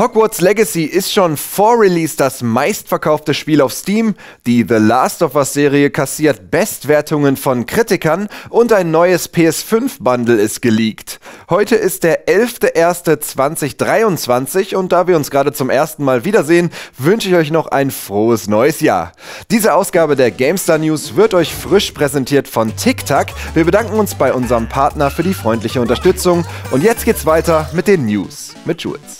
Hogwarts Legacy ist schon vor Release das meistverkaufte Spiel auf Steam, die The Last of Us Serie kassiert Bestwertungen von Kritikern und ein neues PS5-Bundle ist geleakt. Heute ist der 11.01.2023 und da wir uns gerade zum ersten Mal wiedersehen, wünsche ich euch noch ein frohes neues Jahr. Diese Ausgabe der GameStar News wird euch frisch präsentiert von TikTok. Wir bedanken uns bei unserem Partner für die freundliche Unterstützung und jetzt geht's weiter mit den News mit Jules.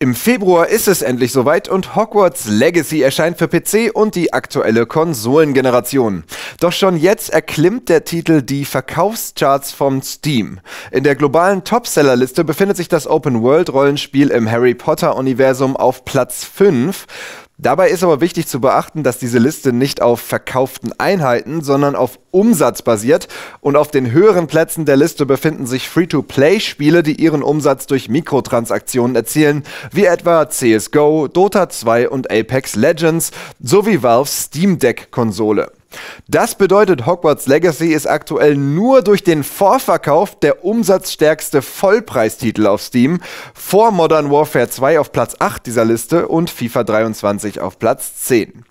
Im Februar ist es endlich soweit und Hogwarts Legacy erscheint für PC und die aktuelle Konsolengeneration. Doch schon jetzt erklimmt der Titel die Verkaufscharts von Steam. In der globalen Topsellerliste befindet sich das Open-World-Rollenspiel im Harry Potter-Universum auf Platz 5. Dabei ist aber wichtig zu beachten, dass diese Liste nicht auf verkauften Einheiten, sondern auf Umsatz basiert und auf den höheren Plätzen der Liste befinden sich Free-to-Play-Spiele, die ihren Umsatz durch Mikrotransaktionen erzielen, wie etwa CSGO, Dota 2 und Apex Legends sowie Valves Steam Deck-Konsole. Das bedeutet, Hogwarts Legacy ist aktuell nur durch den Vorverkauf der umsatzstärkste Vollpreistitel auf Steam, vor Modern Warfare 2 auf Platz 8 dieser Liste und FIFA 23 auf Platz 10.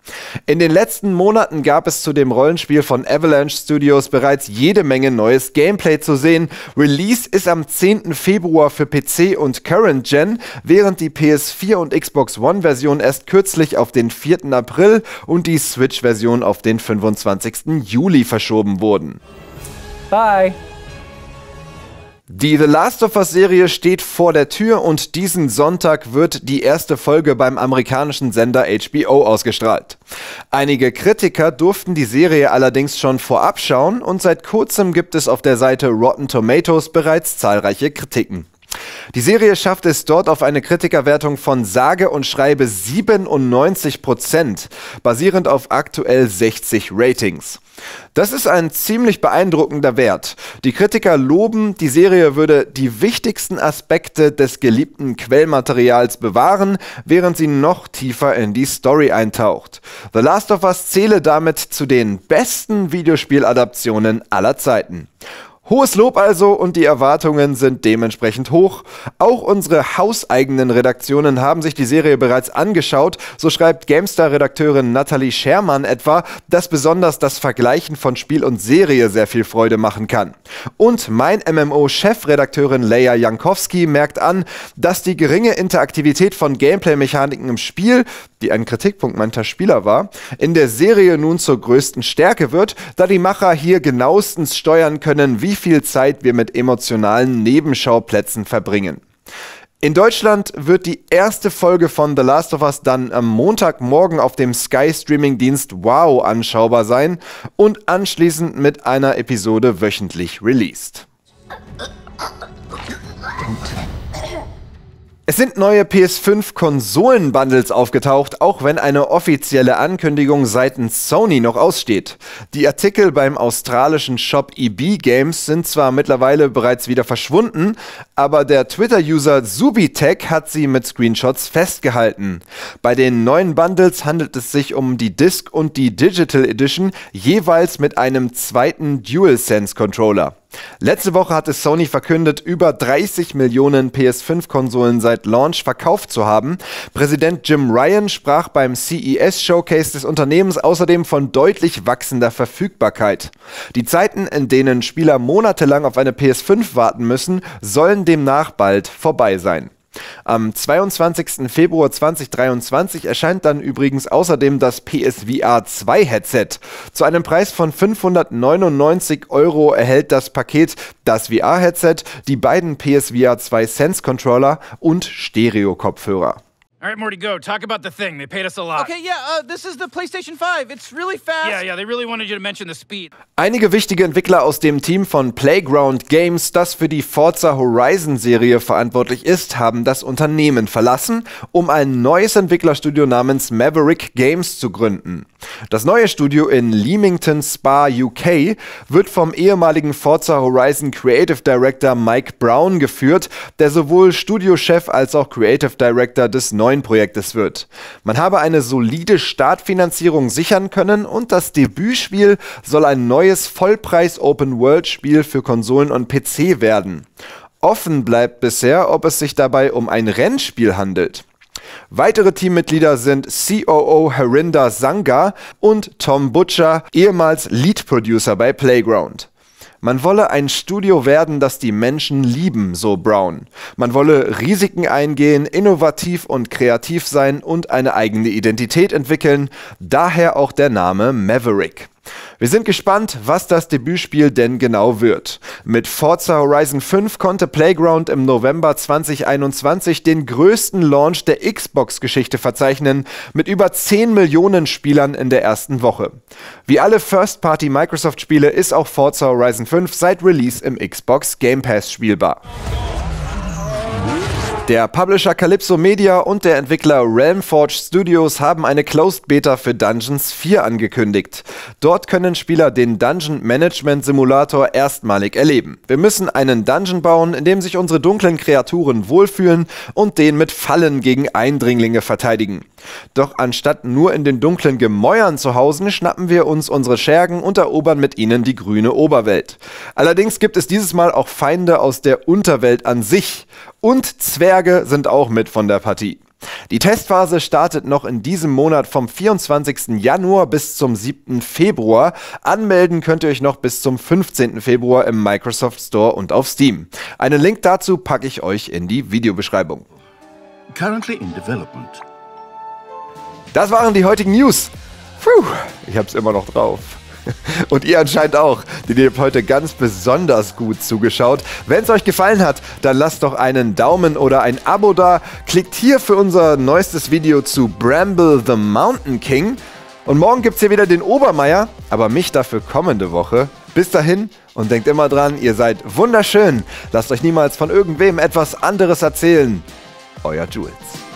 In den letzten Monaten gab es zu dem Rollenspiel von Avalanche Studios bereits jede Menge neues Gameplay zu sehen. Release ist am 10. Februar für PC und Current Gen, während die PS4 und Xbox One Version erst kürzlich auf den 4. April und die Switch Version auf den 25. 25. Juli verschoben wurden. Bye! Die The Last of Us-Serie steht vor der Tür und diesen Sonntag wird die erste Folge beim amerikanischen Sender HBO ausgestrahlt. Einige Kritiker durften die Serie allerdings schon vorab schauen und seit kurzem gibt es auf der Seite Rotten Tomatoes bereits zahlreiche Kritiken. Die Serie schafft es dort auf eine Kritikerwertung von sage und schreibe 97 Prozent, basierend auf aktuell 60 Ratings. Das ist ein ziemlich beeindruckender Wert. Die Kritiker loben, die Serie würde die wichtigsten Aspekte des geliebten Quellmaterials bewahren, während sie noch tiefer in die Story eintaucht. The Last of Us zähle damit zu den besten Videospieladaptionen aller Zeiten. Hohes Lob also und die Erwartungen sind dementsprechend hoch. Auch unsere hauseigenen Redaktionen haben sich die Serie bereits angeschaut. So schreibt GameStar-Redakteurin Nathalie Schermann etwa, dass besonders das Vergleichen von Spiel und Serie sehr viel Freude machen kann. Und mein MMO-Chefredakteurin Leia Jankowski merkt an, dass die geringe Interaktivität von Gameplay-Mechaniken im Spiel, die ein Kritikpunkt mancher Spieler war, in der Serie nun zur größten Stärke wird, da die Macher hier genauestens steuern können, wie viel Zeit wir mit emotionalen Nebenschauplätzen verbringen. In Deutschland wird die erste Folge von The Last of Us dann am Montagmorgen auf dem Sky Streaming Dienst Wow anschaubar sein und anschließend mit einer Episode wöchentlich released. Es sind neue PS5-Konsolen-Bundles aufgetaucht, auch wenn eine offizielle Ankündigung seitens Sony noch aussteht. Die Artikel beim australischen Shop EB Games sind zwar mittlerweile bereits wieder verschwunden, aber der Twitter-User Subitech hat sie mit Screenshots festgehalten. Bei den neuen Bundles handelt es sich um die Disc und die Digital Edition, jeweils mit einem zweiten DualSense-Controller. Letzte Woche hatte Sony verkündet, über 30 Millionen PS5-Konsolen seit Launch verkauft zu haben. Präsident Jim Ryan sprach beim CES-Showcase des Unternehmens außerdem von deutlich wachsender Verfügbarkeit. Die Zeiten, in denen Spieler monatelang auf eine PS5 warten müssen, sollen demnach bald vorbei sein. Am 22. Februar 2023 erscheint dann übrigens außerdem das PSVR 2 Headset. Zu einem Preis von 599 Euro erhält das Paket das VR-Headset, die beiden PSVR 2 Sense Controller und Stereo-Kopfhörer. All right, Morty, go. Talk about the thing. They paid us a lot. Okay, yeah, uh, this is the PlayStation 5. It's really fast. Yeah, yeah, they really wanted you to mention the speed. Einige wichtige Entwickler aus dem Team von Playground Games, das für die Forza Horizon Serie verantwortlich ist, haben das Unternehmen verlassen, um ein neues Entwicklerstudio namens Maverick Games zu gründen. Das neue Studio in Leamington Spa, UK, wird vom ehemaligen Forza Horizon Creative Director Mike Brown geführt, der sowohl Studiochef als auch Creative Director des neuen Projektes wird. Man habe eine solide Startfinanzierung sichern können und das Debütspiel soll ein neues Vollpreis-Open-World-Spiel für Konsolen und PC werden. Offen bleibt bisher, ob es sich dabei um ein Rennspiel handelt. Weitere Teammitglieder sind COO Harinder Sangha und Tom Butcher, ehemals Lead Producer bei Playground. Man wolle ein Studio werden, das die Menschen lieben, so Brown. Man wolle Risiken eingehen, innovativ und kreativ sein und eine eigene Identität entwickeln, daher auch der Name Maverick. Wir sind gespannt, was das Debütspiel denn genau wird. Mit Forza Horizon 5 konnte Playground im November 2021 den größten Launch der Xbox-Geschichte verzeichnen, mit über 10 Millionen Spielern in der ersten Woche. Wie alle First-Party Microsoft-Spiele ist auch Forza Horizon 5 seit Release im Xbox Game Pass spielbar. Der Publisher Calypso Media und der Entwickler Realmforge Studios haben eine Closed Beta für Dungeons 4 angekündigt. Dort können Spieler den Dungeon Management Simulator erstmalig erleben. Wir müssen einen Dungeon bauen, in dem sich unsere dunklen Kreaturen wohlfühlen und den mit Fallen gegen Eindringlinge verteidigen. Doch anstatt nur in den dunklen Gemäuern zu hausen, schnappen wir uns unsere Schergen und erobern mit ihnen die grüne Oberwelt. Allerdings gibt es dieses Mal auch Feinde aus der Unterwelt an sich. Und Zwerge sind auch mit von der Partie. Die Testphase startet noch in diesem Monat vom 24. Januar bis zum 7. Februar. Anmelden könnt ihr euch noch bis zum 15. Februar im Microsoft Store und auf Steam. Einen Link dazu packe ich euch in die Videobeschreibung. Currently in development. Das waren die heutigen News. Puh, ich hab's immer noch drauf. Und ihr anscheinend auch, denn ihr habt heute ganz besonders gut zugeschaut. Wenn es euch gefallen hat, dann lasst doch einen Daumen oder ein Abo da. Klickt hier für unser neuestes Video zu Bramble the Mountain King. Und morgen gibt es hier wieder den Obermeier, aber mich dafür kommende Woche. Bis dahin und denkt immer dran, ihr seid wunderschön. Lasst euch niemals von irgendwem etwas anderes erzählen. Euer Jules.